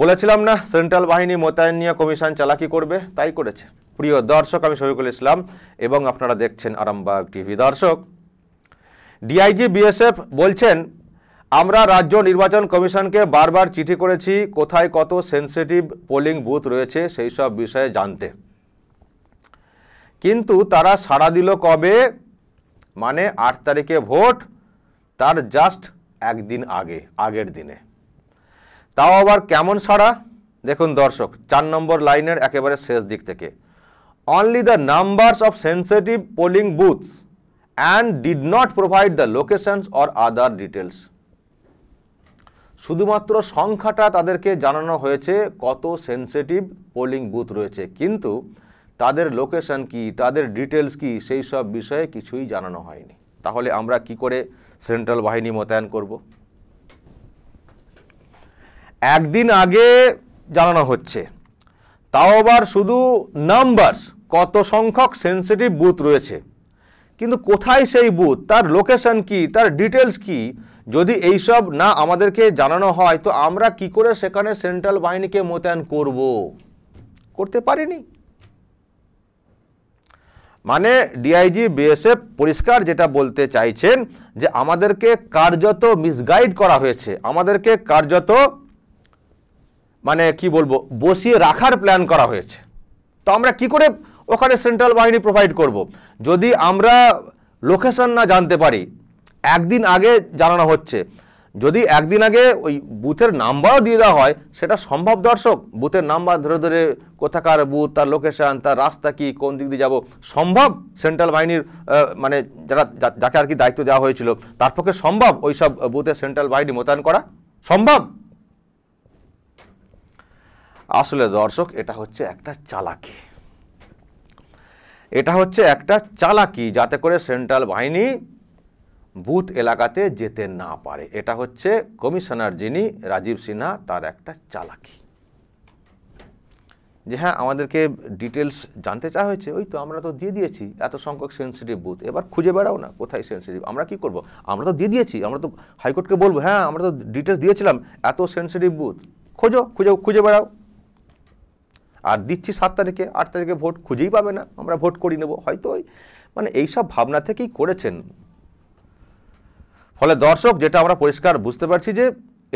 বলেছিলাম না সেন্ট্রাল বাহিনী মোতায়েন নিয়ে কমিশন চালাকি করবে তাই করেছে প্রিয় দর্শক আমি শফিকুল ইসলাম এবং আপনারা দেখছেন আরামবাগ টিভি দর্শক ডিআইজি বিএসএফ বলছেন আমরা রাজ্য নির্বাচন কমিশনকে বারবার চিঠি করেছি কোথায় কত সেন্সিটিভ পোলিং বুথ রয়েছে সেই সব বিষয়ে জানতে কিন্তু তারা সাড়া দিল কবে মানে আট তারিখে ভোট তার জাস্ট একদিন আগে আগের দিনে তাও আবার কেমন সাড়া দেখুন দর্শক চার নম্বর লাইনের একেবারে শেষ দিক থেকে only the numbers of sensitive polling booths and did not provide the locations or other details শুধুমাত্র সংখ্যাটা তাদেরকে জানানো হয়েছে কত সেন্সিটিভ পোলিং বুথ রয়েছে কিন্তু তাদের লোকেশন কি তাদের ডিটেলস কি সেই সব বিষয়ে কিছুই জানানো হয়নি তাহলে আমরা কি করে সেন্ট্রাল বাহিনী মোতায়েন করব একদিন আগে জানানো হচ্ছে তাও আবার শুধু নাম্বার কত সংখ্যক সেন্সিটিভ বুথ রয়েছে কিন্তু কোথায় সেই বুথ তার লোকেশন কি তার ডিটেলস কি যদি এইসব না আমাদেরকে জানানো হয় তো আমরা কি করে সেখানে সেন্ট্রাল বাহিনীকে মোতায়েন করব করতে পারিনি মানে ডিআইজি বিএসএফ পরিষ্কার যেটা বলতে চাইছেন যে আমাদেরকে কার্যত মিসগাইড করা হয়েছে আমাদেরকে কার্যত মানে কি বলবো বসিয়ে রাখার প্ল্যান করা হয়েছে তো আমরা কি করে ওখানে সেন্ট্রাল বাহিনী প্রোভাইড করব। যদি আমরা লোকেশন না জানতে পারি একদিন আগে জানানো হচ্ছে যদি একদিন আগে ওই বুথের নাম্বারও দিয়ে দেওয়া হয় সেটা সম্ভব দর্শক বুথের নাম্বার ধরে ধরে কোথাকার বুথ তার লোকেশান তার রাস্তা কি কোন দিক দিয়ে যাব সম্ভব সেন্ট্রাল বাহিনীর মানে যারা যাকে আর কি দায়িত্ব দেওয়া হয়েছিল তার পক্ষে সম্ভব ওই সব বুথে সেন্ট্রাল বাহিনী মোতায়েন করা সম্ভব আসলে দর্শক এটা হচ্ছে একটা চালাকি এটা হচ্ছে একটা চালাকি যাতে করে সেন্ট্রাল বাহিনী বুথ এলাকাতে যেতে না পারে এটা হচ্ছে কমিশনার যিনি রাজীব সিনহা তার একটা চালাকি যে হ্যাঁ আমাদেরকে ডিটেলস জানতে চাওয়া হয়েছে ওই তো আমরা তো দিয়ে দিয়েছি এত সংখ্যক সেন্সিটিভ বুথ এবার খুঁজে বেড়াও না কোথায় সেন্সিটিভ আমরা কি করব আমরা তো দিয়ে দিয়েছি আমরা তো হাইকোর্টকে বলবো হ্যাঁ আমরা তো ডিটেলস দিয়েছিলাম এত সেন্সিটিভ বুথ খোঁজো খুঁজে খুঁজে বেড়াও আর দিচ্ছি সাত তারিখে আট তারিখে ভোট খুঁজেই পাবে না আমরা ভোট করি নেব হয়তো ওই মানে এইসব ভাবনা থেকেই করেছেন ফলে দর্শক যেটা আমরা পরিষ্কার বুঝতে পারছি যে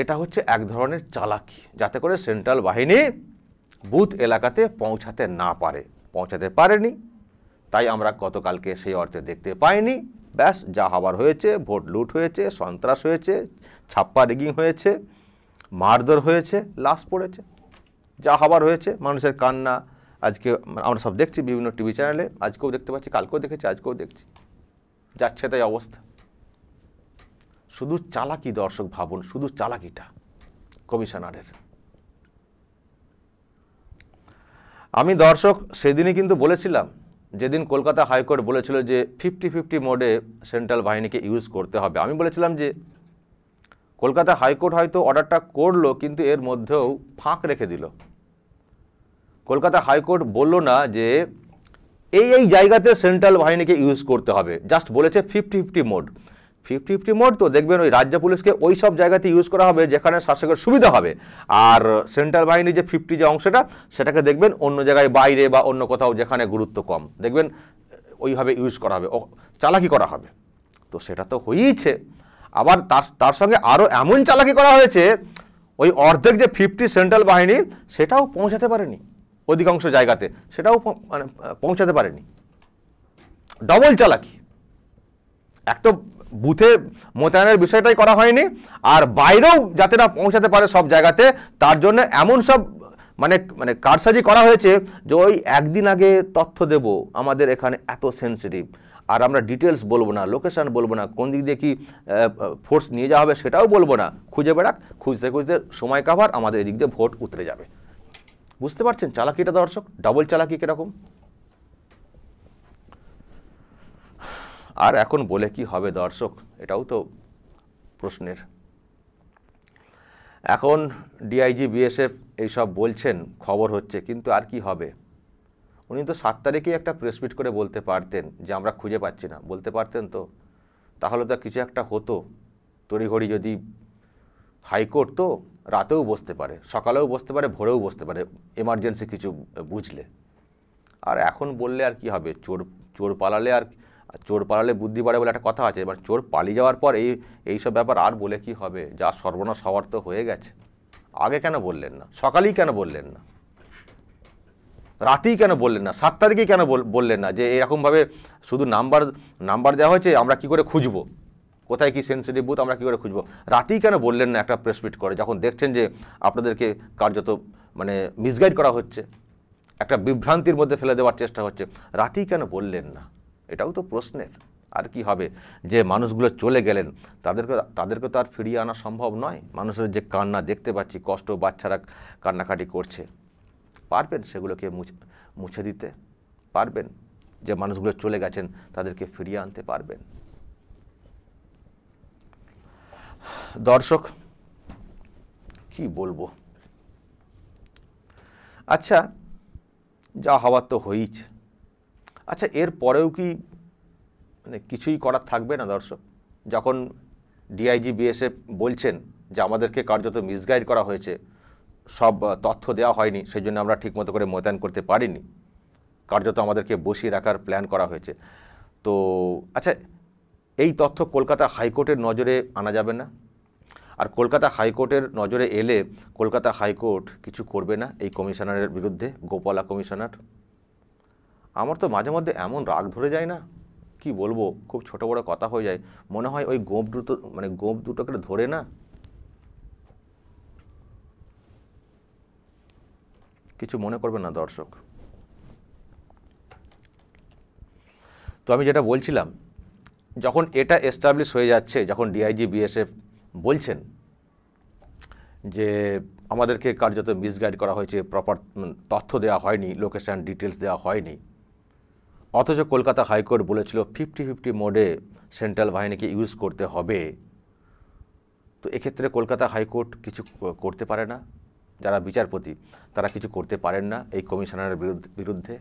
এটা হচ্ছে এক ধরনের চালাকি যাতে করে সেন্ট্রাল বাহিনী বুথ এলাকাতে পৌঁছাতে না পারে পৌঁছাতে পারেনি তাই আমরা গতকালকে সেই অর্থে দেখতে পাইনি ব্যাস যা হবার হয়েছে ভোট লুট হয়েছে সন্ত্রাস হয়েছে ছাপ্পা রেগিং হয়েছে মারধর হয়েছে লাশ পড়েছে যা হবার হয়েছে মানুষের কান্না আজকে আমরা সব দেখছি বিভিন্ন টিভি চ্যানেলে আজকেও দেখতে পাচ্ছি কালকেও দেখেছি আজকেও দেখছি যাচ্ছে তাই অবস্থা শুধু চালাকি দর্শক ভাবুন শুধু চালাকিটা কমিশনারের আমি দর্শক সেদিনই কিন্তু বলেছিলাম যেদিন কলকাতা হাইকোর্ট বলেছিল যে ফিফটি ফিফটি মোডে সেন্ট্রাল বাহিনীকে ইউজ করতে হবে আমি বলেছিলাম যে কলকাতা হাইকোর্ট হয়তো অর্ডারটা করলো কিন্তু এর মধ্যেও ফাঁক রেখে দিল কলকাতা হাইকোর্ট বলল না যে এই এই জায়গাতে সেন্ট্রাল বাহিনীকে ইউজ করতে হবে জাস্ট বলেছে fifty fifty mode fifty fifty mode তো দেখবেন ওই রাজ্য পুলিশকে ওই সব জায়গাতে ইউজ করা হবে যেখানে শাসকের সুবিধা হবে আর সেন্ট্রাল বাহিনীর যে ফিফটি যে অংশটা সেটাকে দেখবেন অন্য জায়গায় বাইরে বা অন্য কোথাও যেখানে গুরুত্ব কম দেখবেন ওইভাবে ইউজ করা হবে চালাকি করা হবে তো সেটা তো হয়েইছে আবার তার তার সঙ্গে আরও এমন চালাকি করা হয়েছে ওই অর্ধেক যে ফিফটি সেন্ট্রাল বাহিনী সেটাও পৌঁছাতে পারেনি অধিকাংশ জায়গাতে সেটাও মানে পৌঁছাতে পারেনি ডবল চালাকি এক তো বুথে মোতায়েনের বিষয়টাই করা হয়নি আর বাইরেও যাতে না পৌঁছাতে পারে সব জায়গাতে তার জন্য এমন সব মানে মানে কারসাজি করা হয়েছে যে ওই একদিন আগে তথ্য দেব আমাদের এখানে এত সেন্সিটিভ আর আমরা ডিটেলস বলবো না লোকেশান বলবো না কোন দিক দিয়ে কি ফোর্স নিয়ে যাওয়া হবে সেটাও বলবো না খুঁজে বেড়াক খুঁজতে খুঁজতে সময় কাভার আমাদের এদিক দিয়ে ভোট উতরে যাবে বুঝতে পারছেন চালাকিটা দর্শক ডাবল চালাকি কীরকম আর এখন বলে কি হবে দর্শক এটাও তো প্রশ্নের এখন ডিআইজি বিএসএফ এইসব বলছেন খবর হচ্ছে কিন্তু আর কি হবে উনি তো সাত তারিখেই একটা প্রেসমিট করে বলতে পারতেন যে আমরা খুঁজে পাচ্ছি না বলতে পারতেন তো তাহলে তো কিছু একটা হতো তড়িঘড়ি যদি হাইকোর্ট তো রাতেও বসতে পারে সকালেও বসতে পারে ভোরেও বসতে পারে এমার্জেন্সি কিছু বুঝলে আর এখন বললে আর কি হবে চোর চোর পালালে আর চোর পালালে বুদ্ধি বাড়ে বলে একটা কথা আছে এবার চোর পালিয়ে যাওয়ার পর এই এইসব ব্যাপার আর বলে কি হবে যা সর্বনাশ হওয়ার তো হয়ে গেছে আগে কেন বললেন না সকালেই কেন বললেন না রাতেই কেন বললেন না সাত তারিখেই কেন বললেন না যে এরকমভাবে শুধু নাম্বার নাম্বার দেওয়া হয়েছে আমরা কি করে খুঁজবো কোথায় কি সেন্সিটিভ বুথ আমরা কী করে খুঁজবো রাতেই কেন বললেন না একটা প্রেস মিট করে যখন দেখছেন যে আপনাদেরকে কার্যত মানে মিসগাইড করা হচ্ছে একটা বিভ্রান্তির মধ্যে ফেলে দেওয়ার চেষ্টা হচ্ছে রাতেই কেন বললেন না এটাও তো প্রশ্নের আর কি হবে যে মানুষগুলো চলে গেলেন তাদেরকে তাদেরকে তো আর ফিরিয়ে আনা সম্ভব নয় মানুষের যে কান্না দেখতে পাচ্ছি কষ্ট বাচ্চারা কান্নাকাটি করছে পারবেন সেগুলোকে মুছে দিতে পারবেন যে মানুষগুলো চলে গেছেন তাদেরকে ফিরিয়ে আনতে পারবেন দর্শক কি বলবো আচ্ছা যা হওয়ার তো হইছ আচ্ছা এর পরেও কি মানে কিছুই করার থাকবে না দর্শক যখন ডিআইজি বিএসএফ বলছেন যে আমাদেরকে কার্যত মিসগাইড করা হয়েছে সব তথ্য দেওয়া হয়নি সেই জন্য আমরা ঠিকমতো করে মোতায়েন করতে পারিনি কার্যত আমাদেরকে বসিয়ে রাখার প্ল্যান করা হয়েছে তো আচ্ছা এই তথ্য কলকাতা হাইকোর্টের নজরে আনা যাবে না আর কলকাতা হাইকোর্টের নজরে এলে কলকাতা হাইকোর্ট কিছু করবে না এই কমিশনারের বিরুদ্ধে গোপালা কমিশনার আমার তো মাঝে মধ্যে এমন রাগ ধরে যায় না কি বলবো খুব ছোট বড় কথা হয়ে যায় মনে হয় ওই গোপ দুটো মানে গোপ দুটোকে ধরে না কিছু মনে করবে না দর্শক তো আমি যেটা বলছিলাম যখন এটা এস্টাবলিশ হয়ে যাচ্ছে যখন ডিআইজি বিএসএফ বলছেন যে আমাদেরকে কার্যত মিসগাইড করা হয়েছে প্রপার তথ্য দেওয়া হয়নি লোকেশান ডিটেলস দেওয়া হয়নি অথচ কলকাতা হাইকোর্ট বলেছিল ফিফটি ফিফটি মোডে সেন্ট্রাল বাহিনীকে ইউজ করতে হবে তো এক্ষেত্রে কলকাতা হাইকোর্ট কিছু করতে পারে না যারা বিচারপতি তারা কিছু করতে পারেন না এই কমিশনারের বিরুদ্ধে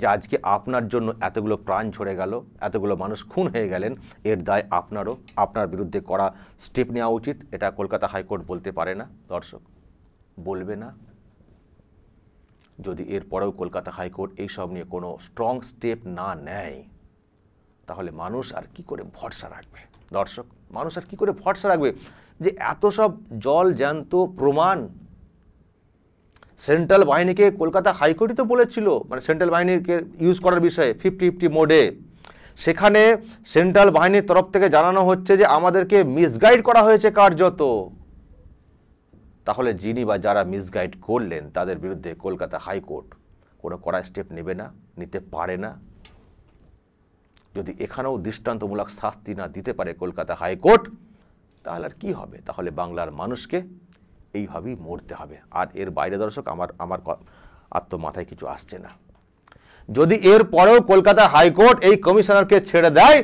যে আজকে আপনার জন্য এতগুলো প্রাণ ঝরে গেল এতগুলো মানুষ খুন হয়ে গেলেন এর দায় আপনারও আপনার বিরুদ্ধে করা স্টেপ নেওয়া উচিত এটা কলকাতা হাইকোর্ট বলতে পারে না দর্শক বলবে না যদি এরপরেও কলকাতা হাইকোর্ট এইসব নিয়ে কোনো স্ট্রং স্টেপ না নেয় তাহলে মানুষ আর কি করে ভরসা রাখবে দর্শক মানুষ আর কি করে ভরসা রাখবে যে এত সব জল জ্যান্ত প্রমাণ সেন্ট্রাল বাহিনীকে কলকাতা হাইকোর্টই তো বলেছিল মানে সেন্ট্রাল বাহিনীকে ইউজ করার বিষয়ে ফিফটি ফিফটি মোডে সেখানে সেন্ট্রাল বাহিনীর তরফ থেকে জানানো হচ্ছে যে আমাদেরকে মিসগাইড করা হয়েছে কার্যত তাহলে যিনি বা যারা মিসগাইড করলেন তাদের বিরুদ্ধে কলকাতা হাইকোর্ট কোনো কড়া স্টেপ নেবে না নিতে পারে না যদি এখানেও দৃষ্টান্তমূলক শাস্তি না দিতে পারে কলকাতা হাইকোর্ট তাহলে আর কী হবে তাহলে বাংলার মানুষকে এইভাবেই মরতে হবে আর এর বাইরে দর্শক আমার আমার আত্ম মাথায় কিছু আসছে না যদি এর পরেও কলকাতা হাইকোর্ট এই কমিশনারকে ছেড়ে দেয়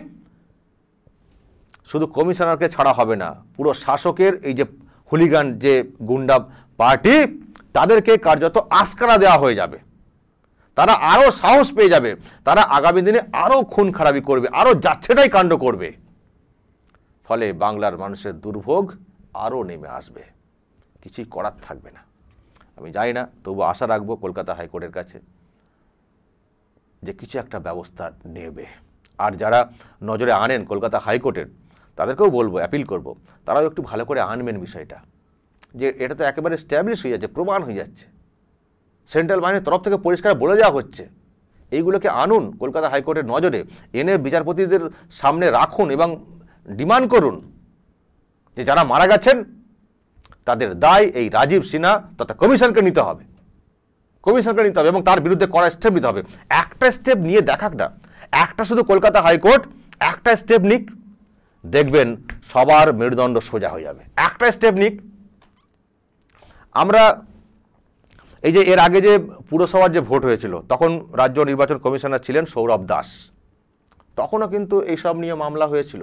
শুধু কমিশনারকে ছাড়া হবে না পুরো শাসকের এই যে হুলিগান যে গুন্ডা পার্টি তাদেরকে কার্যত আস্কারা দেওয়া হয়ে যাবে তারা আরও সাহস পেয়ে যাবে তারা আগামী দিনে আরও খুন খারাপি করবে আরও যাচ্ছেটাই কাণ্ড করবে ফলে বাংলার মানুষের দুর্ভোগ আরও নেমে আসবে কিছুই করার থাকবে না আমি জানি না তবু আশা রাখবো কলকাতা হাইকোর্টের কাছে যে কিছু একটা ব্যবস্থা নেবে আর যারা নজরে আনেন কলকাতা হাইকোর্টের তাদেরকেও বলবো অ্যাপিল করব। তারাও একটু ভালো করে আনবেন বিষয়টা যে এটা তো একেবারে স্ট্যাবলিশ হয়ে যাচ্ছে প্রমাণ হয়ে যাচ্ছে সেন্ট্রাল বাহিনীর তরফ থেকে পরিষ্কার বলে দেওয়া হচ্ছে এইগুলোকে আনুন কলকাতা হাইকোর্টের নজরে এনে বিচারপতিদের সামনে রাখুন এবং ডিমান্ড করুন যে যারা মারা গেছেন তাদের দায় এই রাজীব সিনহা তথা কমিশনকে নিতে হবে কমিশনকে নিতে হবে এবং তার বিরুদ্ধে কড়া স্টেপ নিতে হবে একটা স্টেপ নিয়ে দেখাক না একটা শুধু কলকাতা হাইকোর্ট একটা স্টেপ নিক দেখবেন সবার মেরুদণ্ড সোজা হয়ে যাবে একটা স্টেপ নিক আমরা এই যে এর আগে যে পুরসভার যে ভোট হয়েছিল তখন রাজ্য নির্বাচন কমিশনার ছিলেন সৌরভ দাস তখনও কিন্তু এইসব নিয়ে মামলা হয়েছিল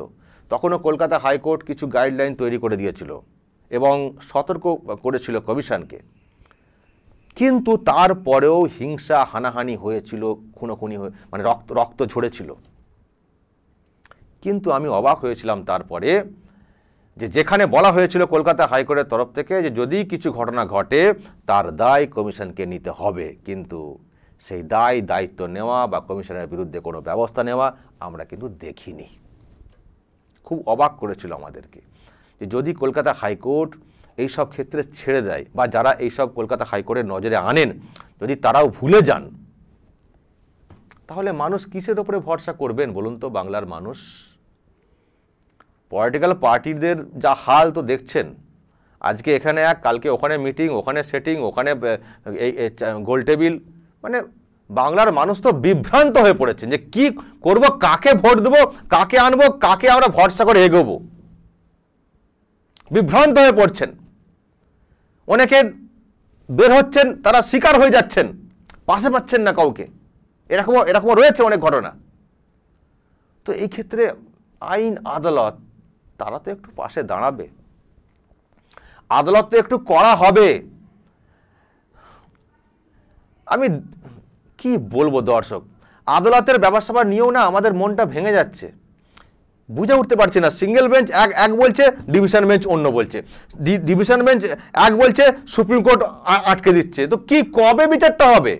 তখনও কলকাতা হাইকোর্ট কিছু গাইডলাইন তৈরি করে দিয়েছিল এবং সতর্ক করেছিল কমিশনকে কিন্তু তারপরেও হিংসা হানাহানি হয়েছিল খুনোখুনি হয়ে মানে রক্ত রক্ত ঝরেছিল কিন্তু আমি অবাক হয়েছিলাম তারপরে যে যেখানে বলা হয়েছিল কলকাতা হাইকোর্টের তরফ থেকে যে যদি কিছু ঘটনা ঘটে তার দায় কমিশনকে নিতে হবে কিন্তু সেই দায় দায়িত্ব নেওয়া বা কমিশনের বিরুদ্ধে কোনো ব্যবস্থা নেওয়া আমরা কিন্তু দেখিনি খুব অবাক করেছিল আমাদেরকে যে যদি কলকাতা হাইকোর্ট এই সব ক্ষেত্রে ছেড়ে দেয় বা যারা এইসব কলকাতা হাইকোর্টের নজরে আনেন যদি তারাও ভুলে যান তাহলে মানুষ কিসের ওপরে ভরসা করবেন বলুন তো বাংলার মানুষ পলিটিক্যাল পার্টিদের যা হাল তো দেখছেন আজকে এখানে এক কালকে ওখানে মিটিং ওখানে সেটিং ওখানে গোল টেবিল মানে বাংলার মানুষ তো বিভ্রান্ত হয়ে পড়েছেন যে কি করব কাকে ভোট দেবো কাকে আনবো কাকে আমরা ভরসা করে এগোবো বিভ্রান্ত হয়ে পড়ছেন অনেকে বের হচ্ছেন তারা শিকার হয়ে যাচ্ছেন পাশে পাচ্ছেন না কাউকে এরকম এরকম রয়েছে অনেক ঘটনা তো এই ক্ষেত্রে আইন আদালত তারা তো একটু পাশে দাঁড়াবে আদালত তো একটু করা হবে আমি কি বলবো দর্শক আদালতের ব্যবস্থাপনা নিয়েও না আমাদের মনটা ভেঙে যাচ্ছে বুঝে উঠতে পারছি না সিঙ্গেল বেঞ্চ এক এক বলছে ডিভিশন বেঞ্চ অন্য বলছে ডিভিশন বেঞ্চ এক বলছে সুপ্রিম কোর্ট আটকে দিচ্ছে তো কি কবে বিচারটা হবে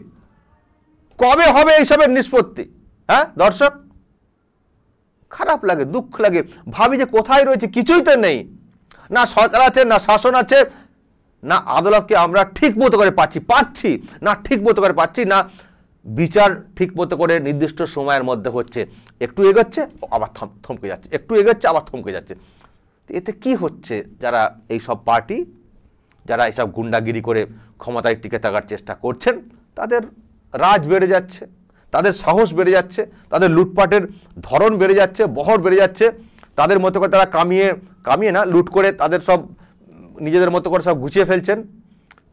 কবে হবে এইসবের নিষ্পত্তি হ্যাঁ দর্শক খারাপ লাগে দুঃখ লাগে ভাবি যে কোথায় রয়েছে কিছুই তো নেই না সরকার আছে না শাসন আছে না আদালতকে আমরা ঠিক মতো করে পাচ্ছি পাচ্ছি না ঠিক মতো করে পাচ্ছি না বিচার ঠিক মতো করে নির্দিষ্ট সময়ের মধ্যে হচ্ছে একটু এগোচ্ছে আবার থমকে যাচ্ছে একটু এগোচ্ছে আবার থমকে যাচ্ছে এতে কি হচ্ছে যারা এই সব পার্টি যারা এইসব গুন্ডাগিরি করে ক্ষমতায় টিকে থাকার চেষ্টা করছেন তাদের রাজ বেড়ে যাচ্ছে তাদের সাহস বেড়ে যাচ্ছে তাদের লুটপাটের ধরন বেড়ে যাচ্ছে বহর বেড়ে যাচ্ছে তাদের মতো করে তারা কামিয়ে কামিয়ে না লুট করে তাদের সব নিজেদের মতো করে সব গুছিয়ে ফেলছেন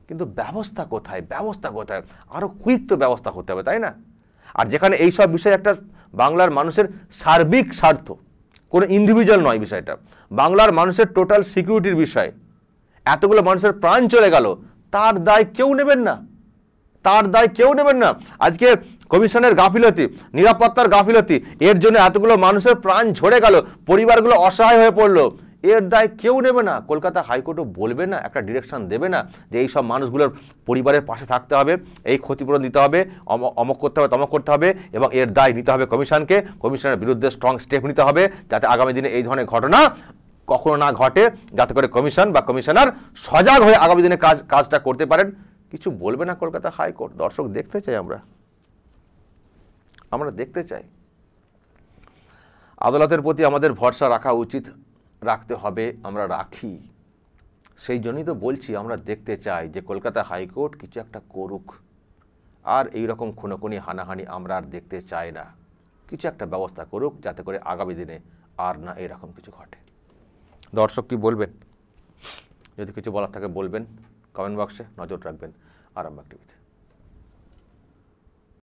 কিন্তু ব্যবস্থা কোথায় ব্যবস্থা কোথায় আরও কুইক তো ব্যবস্থা হতে হবে তাই না আর যেখানে এই সব বিষয়ে একটা বাংলার মানুষের সার্বিক স্বার্থ কোনো ইন্ডিভিজুয়াল নয় বিষয়টা বাংলার মানুষের টোটাল সিকিউরিটির বিষয় এতগুলো মানুষের প্রাণ চলে গেল তার দায় কেউ নেবেন না তার দায় কেউ নেবেন না আজকে কমিশনের গাফিলতি নিরাপত্তার গাফিলতি এর জন্য এতগুলো মানুষের প্রাণ ঝরে গেল পরিবারগুলো অসহায় হয়ে পড়লো এর দায় কেউ নেবে না কলকাতা হাইকোর্টও বলবে না একটা ডিরেকশন দেবে না যে এই সব মানুষগুলোর পরিবারের পাশে থাকতে হবে এই ক্ষতিপূরণ দিতে হবে অমক করতে হবে তমক করতে হবে এবং এর দায় নিতে হবে কমিশনকে কমিশনের বিরুদ্ধে স্ট্রং স্টেপ নিতে হবে যাতে আগামী দিনে এই ধরনের ঘটনা কখনো না ঘটে যাতে করে কমিশন বা কমিশনার সজাগ হয়ে আগামী দিনে কাজ কাজটা করতে পারেন কিছু বলবে না কলকাতা হাইকোর্ট দর্শক দেখতে চাই আমরা আমরা দেখতে চাই আদালতের প্রতি আমাদের ভরসা রাখা উচিত রাখতে হবে আমরা রাখি সেই জন্যই তো বলছি আমরা দেখতে চাই যে কলকাতা হাইকোর্ট কিছু একটা করুক আর এই রকম খুনোখুনি হানাহানি আমরা আর দেখতে চাই না কিছু একটা ব্যবস্থা করুক যাতে করে আগামী দিনে আর না এরকম কিছু ঘটে দর্শক কি বলবেন যদি কিছু বলার থাকে বলবেন কমেন্ট বক্সে নজর রাখবেন আরামবাগ টিভিতে